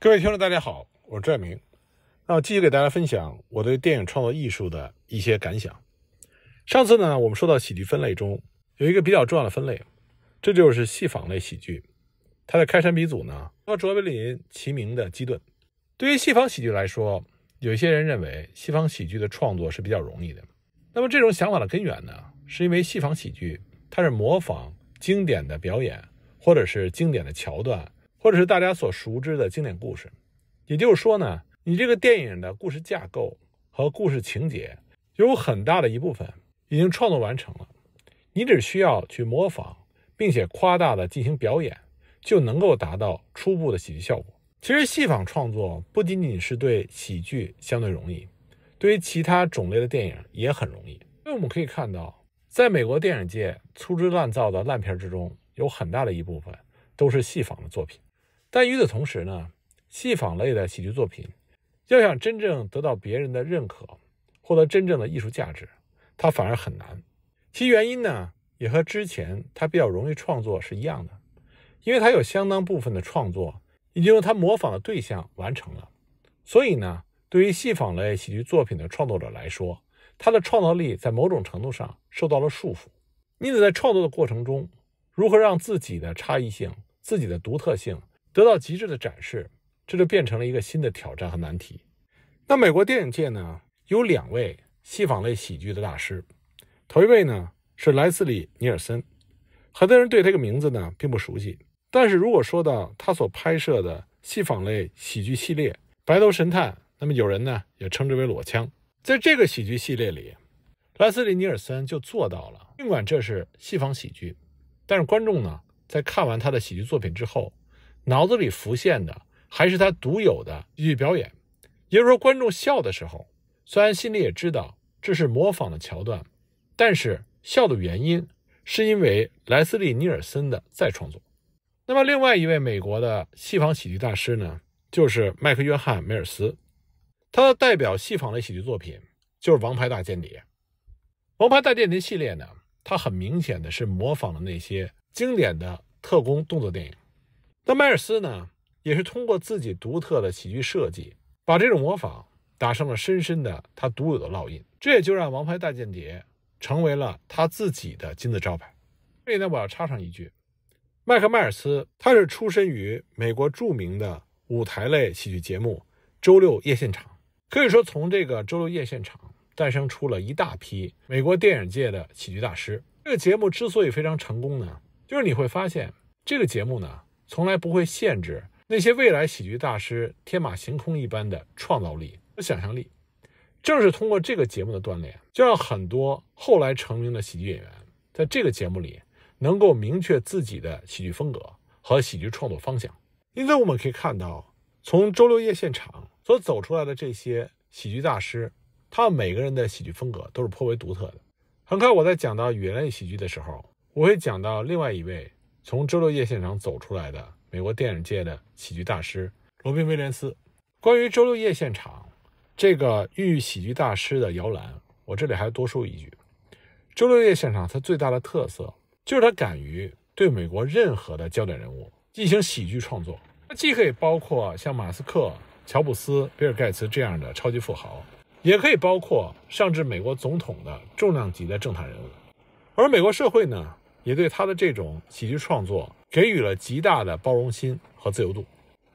各位听众，大家好，我是赵明。那我继续给大家分享我对电影创作艺术的一些感想。上次呢，我们说到喜剧分类中有一个比较重要的分类，这就是戏仿类喜剧。它的开山鼻祖呢，和卓别林齐名的基顿。对于戏方喜剧来说，有一些人认为西方喜剧的创作是比较容易的。那么这种想法的根源呢，是因为戏方喜剧它是模仿经典的表演或者是经典的桥段。或者是大家所熟知的经典故事，也就是说呢，你这个电影的故事架构和故事情节有很大的一部分已经创作完成了，你只需要去模仿并且夸大的进行表演，就能够达到初步的喜剧效果。其实，戏仿创作不仅仅是对喜剧相对容易，对于其他种类的电影也很容易。因为我们可以看到，在美国电影界粗制滥造的烂片之中，有很大的一部分都是戏仿的作品。但与此同时呢，戏仿类的喜剧作品要想真正得到别人的认可，获得真正的艺术价值，它反而很难。其原因呢，也和之前它比较容易创作是一样的，因为它有相当部分的创作已经用他模仿的对象完成了。所以呢，对于戏仿类喜剧作品的创作者来说，他的创造力在某种程度上受到了束缚。因此，在创作的过程中，如何让自己的差异性、自己的独特性？得到极致的展示，这就变成了一个新的挑战和难题。那美国电影界呢，有两位戏仿类喜剧的大师。头一位呢是莱斯利·尼尔森，很多人对他这个名字呢并不熟悉，但是如果说到他所拍摄的戏仿类喜剧系列《白头神探》，那么有人呢也称之为“裸枪”。在这个喜剧系列里，莱斯利·尼尔森就做到了。尽管这是西方喜剧，但是观众呢在看完他的喜剧作品之后。脑子里浮现的还是他独有的一剧表演，也就是说，观众笑的时候，虽然心里也知道这是模仿的桥段，但是笑的原因是因为莱斯利·尼尔森的再创作。那么，另外一位美国的戏仿喜剧大师呢，就是麦克·约翰·梅尔斯，他代表戏仿类喜剧作品就是《王牌大间谍》。《王牌大间谍》系列呢，它很明显的是模仿了那些经典的特工动作电影。那迈尔斯呢，也是通过自己独特的喜剧设计，把这种模仿打上了深深的他独有的烙印。这也就让《王牌大间谍》成为了他自己的金字招牌。这里呢，我要插上一句：，麦克迈尔斯他是出身于美国著名的舞台类喜剧节目《周六夜现场》，可以说从这个《周六夜现场》诞生出了一大批美国电影界的喜剧大师。这个节目之所以非常成功呢，就是你会发现这个节目呢。从来不会限制那些未来喜剧大师天马行空一般的创造力和想象力。正是通过这个节目的锻炼，就让很多后来成名的喜剧演员在这个节目里能够明确自己的喜剧风格和喜剧创作方向。因此，我们可以看到，从《周六夜现场》所走出来的这些喜剧大师，他们每个人的喜剧风格都是颇为独特的。很快，我在讲到语言类喜剧的时候，我会讲到另外一位。从《周六夜现场》走出来的美国电影界的喜剧大师罗宾·威廉斯，关于《周六夜现场》这个育喜剧大师的摇篮，我这里还要多说一句，《周六夜现场》它最大的特色就是它敢于对美国任何的焦点人物进行喜剧创作，它既可以包括像马斯克、乔布斯、比尔·盖茨这样的超级富豪，也可以包括上至美国总统的重量级的政坛人物，而美国社会呢？也对他的这种喜剧创作给予了极大的包容心和自由度，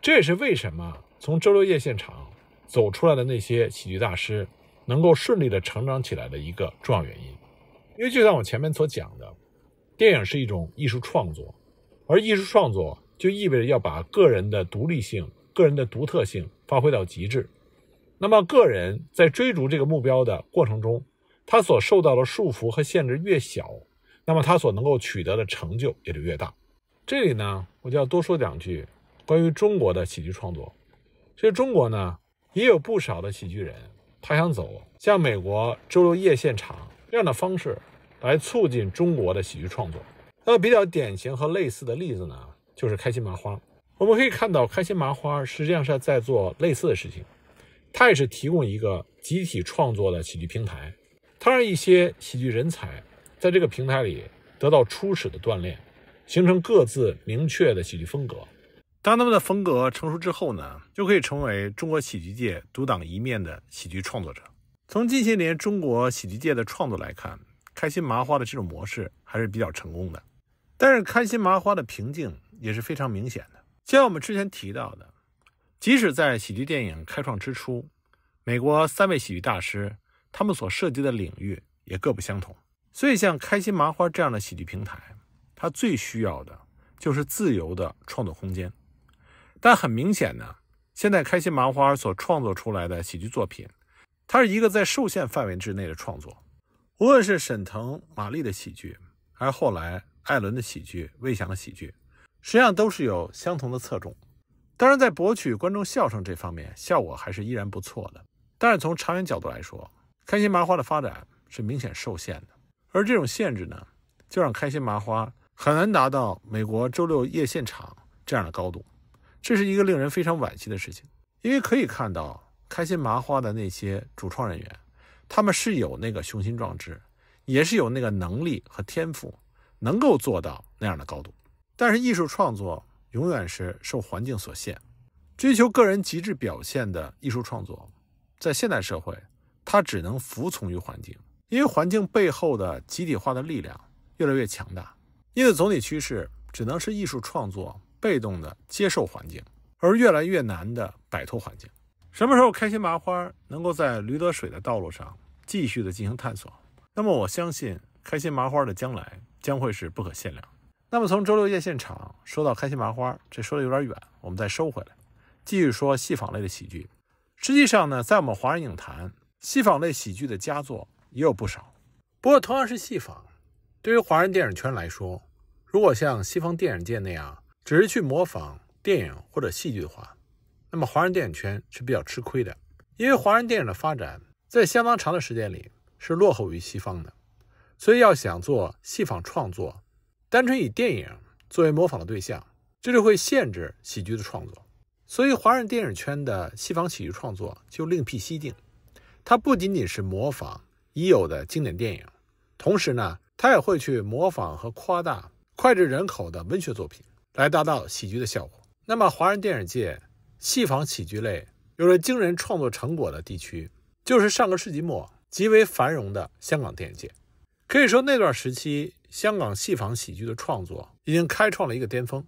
这也是为什么从周六夜现场走出来的那些喜剧大师能够顺利的成长起来的一个重要原因。因为就像我前面所讲的，电影是一种艺术创作，而艺术创作就意味着要把个人的独立性、个人的独特性发挥到极致。那么，个人在追逐这个目标的过程中，他所受到的束缚和限制越小。那么他所能够取得的成就也就越大。这里呢，我就要多说两句关于中国的喜剧创作。其实中国呢也有不少的喜剧人，他想走像美国周六夜现场这样的方式来促进中国的喜剧创作。么比较典型和类似的例子呢，就是开心麻花。我们可以看到，开心麻花实际上是在做类似的事情，它也是提供一个集体创作的喜剧平台，它让一些喜剧人才。在这个平台里得到初始的锻炼，形成各自明确的喜剧风格。当他们的风格成熟之后呢，就可以成为中国喜剧界独当一面的喜剧创作者。从近些年中国喜剧界的创作来看，开心麻花的这种模式还是比较成功的。但是开心麻花的瓶颈也是非常明显的。像我们之前提到的，即使在喜剧电影开创之初，美国三位喜剧大师他们所涉及的领域也各不相同。所以，像开心麻花这样的喜剧平台，它最需要的就是自由的创作空间。但很明显呢，现在开心麻花所创作出来的喜剧作品，它是一个在受限范围之内的创作。无论是沈腾、马丽的喜剧，还是后来艾伦的喜剧、魏翔的喜剧，实际上都是有相同的侧重。当然，在博取观众笑声这方面，效果还是依然不错的。但是从长远角度来说，开心麻花的发展是明显受限的。而这种限制呢，就让开心麻花很难达到美国周六夜现场这样的高度，这是一个令人非常惋惜的事情。因为可以看到开心麻花的那些主创人员，他们是有那个雄心壮志，也是有那个能力和天赋，能够做到那样的高度。但是艺术创作永远是受环境所限，追求个人极致表现的艺术创作，在现代社会，它只能服从于环境。因为环境背后的集体化的力量越来越强大，因此总体趋势只能是艺术创作被动的接受环境，而越来越难的摆脱环境。什么时候开心麻花能够在驴得水的道路上继续的进行探索？那么我相信开心麻花的将来将会是不可限量。那么从周六夜现场说到开心麻花，这说的有点远，我们再收回来，继续说戏仿类的喜剧。实际上呢，在我们华人影坛，戏仿类喜剧的佳作。也有不少，不过同样是戏仿。对于华人电影圈来说，如果像西方电影界那样，只是去模仿电影或者戏剧的话，那么华人电影圈是比较吃亏的。因为华人电影的发展，在相当长的时间里是落后于西方的，所以要想做戏仿创作，单纯以电影作为模仿的对象，这就会限制喜剧的创作。所以华人电影圈的戏方喜剧创作就另辟蹊径，它不仅仅是模仿。已有的经典电影，同时呢，他也会去模仿和夸大脍炙人口的文学作品，来达到喜剧的效果。那么，华人电影界戏仿喜剧类有着惊人创作成果的地区，就是上个世纪末极为繁荣的香港电影界。可以说，那段时期，香港戏仿喜剧的创作已经开创了一个巅峰。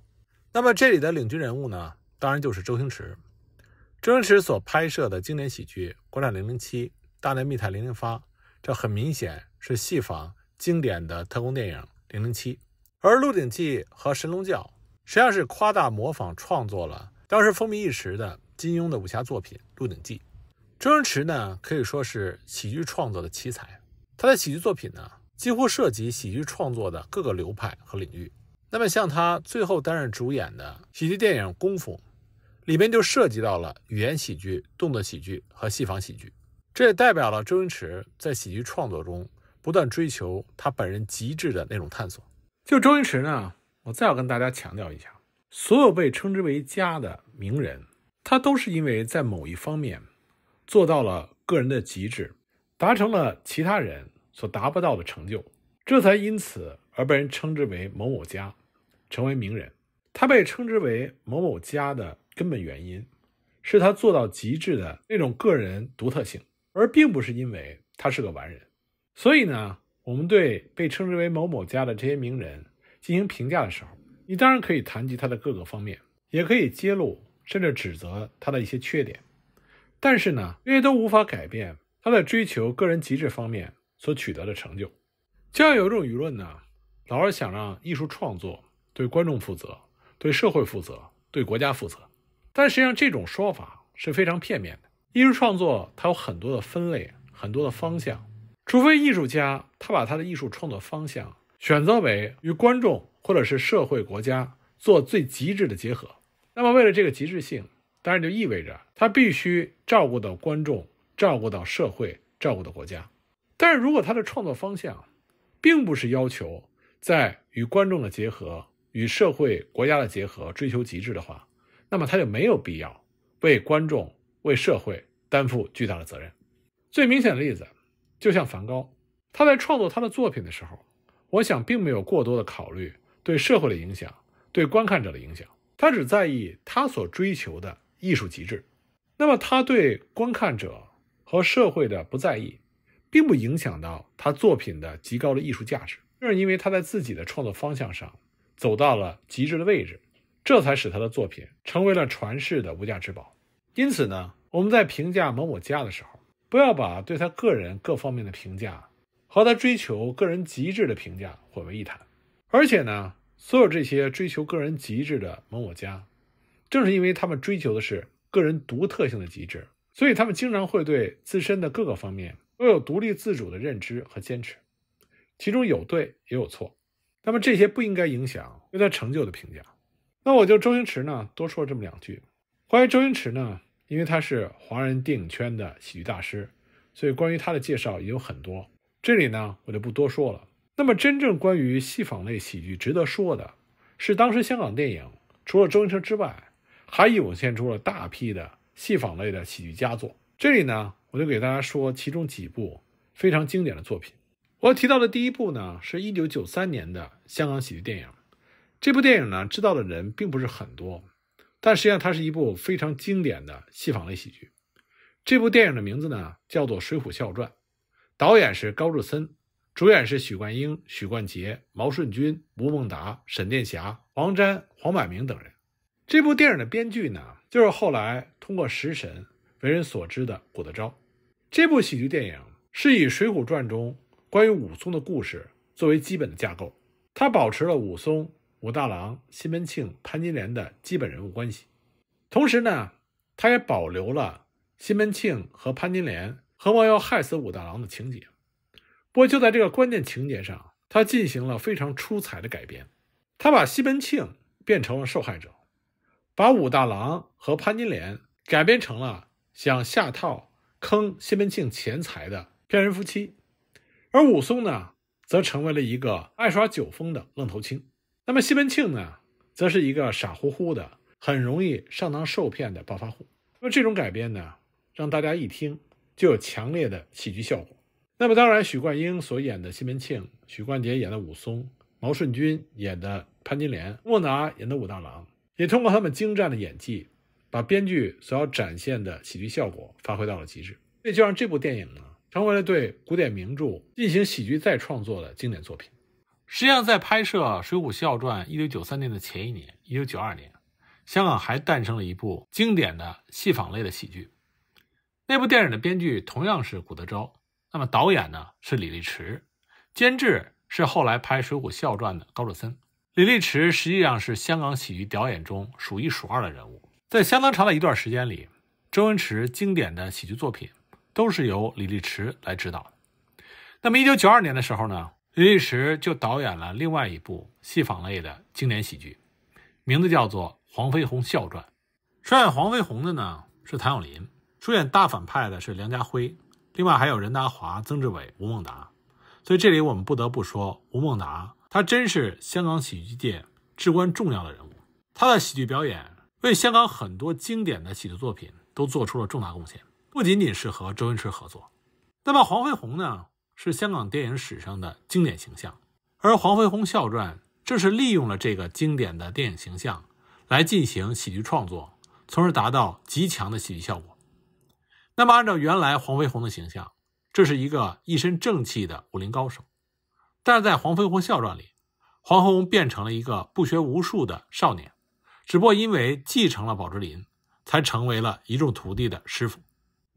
那么，这里的领军人物呢，当然就是周星驰。周星驰所拍摄的经典喜剧《国产零零七》《大内密探零零发》。这很明显是戏仿经典的特工电影《零零七》，而《鹿鼎记》和《神龙教》实际上是夸大模仿创作了当时风靡一时的金庸的武侠作品《鹿鼎记》。周星驰呢可以说是喜剧创作的奇才，他的喜剧作品呢几乎涉及喜剧创作的各个流派和领域。那么像他最后担任主演的喜剧电影《功夫》，里面就涉及到了语言喜剧、动作喜剧和戏仿喜剧。这也代表了周星驰在喜剧创作中不断追求他本人极致的那种探索。就周星驰呢，我再要跟大家强调一下，所有被称之为“家”的名人，他都是因为在某一方面做到了个人的极致，达成了其他人所达不到的成就，这才因此而被人称之为某某家，成为名人。他被称之为某某家的根本原因，是他做到极致的那种个人独特性。而并不是因为他是个完人，所以呢，我们对被称之为某某家的这些名人进行评价的时候，你当然可以谈及他的各个方面，也可以揭露甚至指责他的一些缺点，但是呢，这些都无法改变他在追求个人极致方面所取得的成就。这样有一种舆论呢，老是想让艺术创作对观众负责、对社会负责、对国家负责，但实际上这种说法是非常片面。的。艺术创作它有很多的分类，很多的方向。除非艺术家他把他的艺术创作方向选择为与观众或者是社会国家做最极致的结合，那么为了这个极致性，当然就意味着他必须照顾到观众，照顾到社会，照顾到国家。但是如果他的创作方向并不是要求在与观众的结合、与社会国家的结合追求极致的话，那么他就没有必要为观众。为社会担负巨大的责任。最明显的例子，就像梵高，他在创作他的作品的时候，我想并没有过多的考虑对社会的影响、对观看者的影响，他只在意他所追求的艺术极致。那么他对观看者和社会的不在意，并不影响到他作品的极高的艺术价值。正是因为他在自己的创作方向上走到了极致的位置，这才使他的作品成为了传世的无价之宝。因此呢，我们在评价某某家的时候，不要把对他个人各方面的评价和他追求个人极致的评价混为一谈。而且呢，所有这些追求个人极致的某某家，正是因为他们追求的是个人独特性的极致，所以他们经常会对自身的各个方面都有独立自主的认知和坚持，其中有对也有错。那么这些不应该影响对他成就的评价。那我就周星驰呢，多说这么两句。关于周星驰呢。因为他是华人电影圈的喜剧大师，所以关于他的介绍也有很多。这里呢，我就不多说了。那么，真正关于戏仿类喜剧值得说的是，当时香港电影除了周星驰之外，还涌现出了大批的戏仿类的喜剧佳作。这里呢，我就给大家说其中几部非常经典的作品。我提到的第一部呢，是一九九三年的香港喜剧电影。这部电影呢，知道的人并不是很多。但实际上，它是一部非常经典的戏仿类喜剧。这部电影的名字呢，叫做《水浒笑传》，导演是高志森，主演是许冠英、许冠杰、毛舜筠、吴孟达、沈殿霞、王詹、黄百鸣等人。这部电影的编剧呢，就是后来通过《食神》为人所知的古德昭。这部喜剧电影是以《水浒传》中关于武松的故事作为基本的架构，它保持了武松。武大郎、西门庆、潘金莲的基本人物关系，同时呢，他也保留了西门庆和潘金莲合谋要害死武大郎的情节。不过就在这个关键情节上，他进行了非常出彩的改编。他把西门庆变成了受害者，把武大郎和潘金莲改编成了想下套坑西门庆钱财的骗人夫妻，而武松呢，则成为了一个爱耍酒疯的愣头青。那么西门庆呢，则是一个傻乎乎的、很容易上当受骗的暴发户。那么这种改编呢，让大家一听就有强烈的喜剧效果。那么当然，许冠英所演的西门庆，许冠杰演的武松，毛顺君演的潘金莲，莫拿演的武大郎，也通过他们精湛的演技，把编剧所要展现的喜剧效果发挥到了极致。这就让这部电影呢，成为了对古典名著进行喜剧再创作的经典作品。实际上，在拍摄《水浒笑传》（1993 年）的前一年，1992年，香港还诞生了一部经典的戏仿类的喜剧。那部电影的编剧同样是古德昭，那么导演呢是李立池，监制是后来拍《水浒笑传》的高若森。李立池实际上是香港喜剧表演中数一数二的人物。在相当长的一段时间里，周文驰经典的喜剧作品都是由李立池来指导。那么1992年的时候呢？刘立石就导演了另外一部戏仿类的经典喜剧，名字叫做《黄飞鸿笑传》，出演黄飞鸿的呢是谭咏麟，出演大反派的是梁家辉，另外还有任达华、曾志伟、吴孟达。所以这里我们不得不说，吴孟达他真是香港喜剧界至关重要的人物，他的喜剧表演为香港很多经典的喜剧作品都做出了重大贡献，不仅仅是和周星驰合作。那么黄飞鸿呢？是香港电影史上的经典形象，而《黄飞鸿笑传》正是利用了这个经典的电影形象来进行喜剧创作，从而达到极强的喜剧效果。那么，按照原来黄飞鸿的形象，这是一个一身正气的武林高手，但是在《黄飞鸿笑传》里，黄飞鸿变成了一个不学无术的少年，只不过因为继承了宝芝林，才成为了一众徒弟的师傅。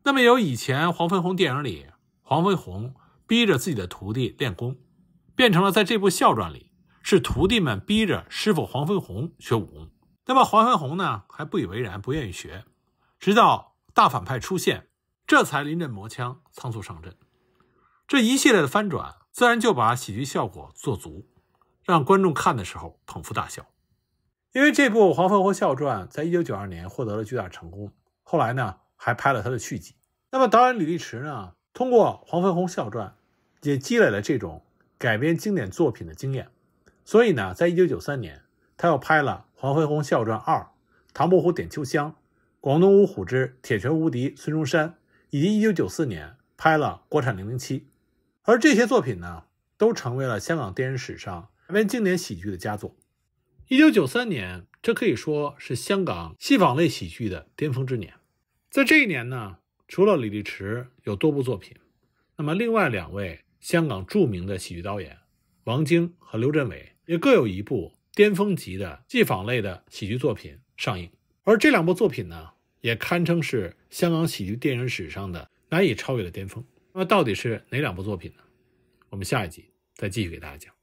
那么，有以前黄飞鸿电影里，黄飞鸿。逼着自己的徒弟练功，变成了在这部笑传里，是徒弟们逼着师傅黄飞鸿学武功。那么黄飞鸿呢，还不以为然，不愿意学，直到大反派出现，这才临阵磨枪，仓促上阵。这一系列的翻转，自然就把喜剧效果做足，让观众看的时候捧腹大笑。因为这部《黄飞鸿笑传》在一九九二年获得了巨大成功，后来呢还拍了他的续集。那么导演李立驰呢？通过《黄飞鸿笑传》，也积累了这种改编经典作品的经验，所以呢，在一九九三年，他又拍了《黄飞鸿笑传二》《唐伯虎点秋香》《广东五虎之铁拳无敌》《孙中山》，以及一九九四年拍了国产《零零七》，而这些作品呢，都成为了香港电影史上改编经典喜剧的佳作。一九九三年，这可以说是香港戏仿类喜剧的巅峰之年，在这一年呢。除了李立池有多部作品，那么另外两位香港著名的喜剧导演王晶和刘镇伟也各有一部巅峰级的纪访类的喜剧作品上映，而这两部作品呢，也堪称是香港喜剧电影史上的难以超越的巅峰。那么到底是哪两部作品呢？我们下一集再继续给大家讲。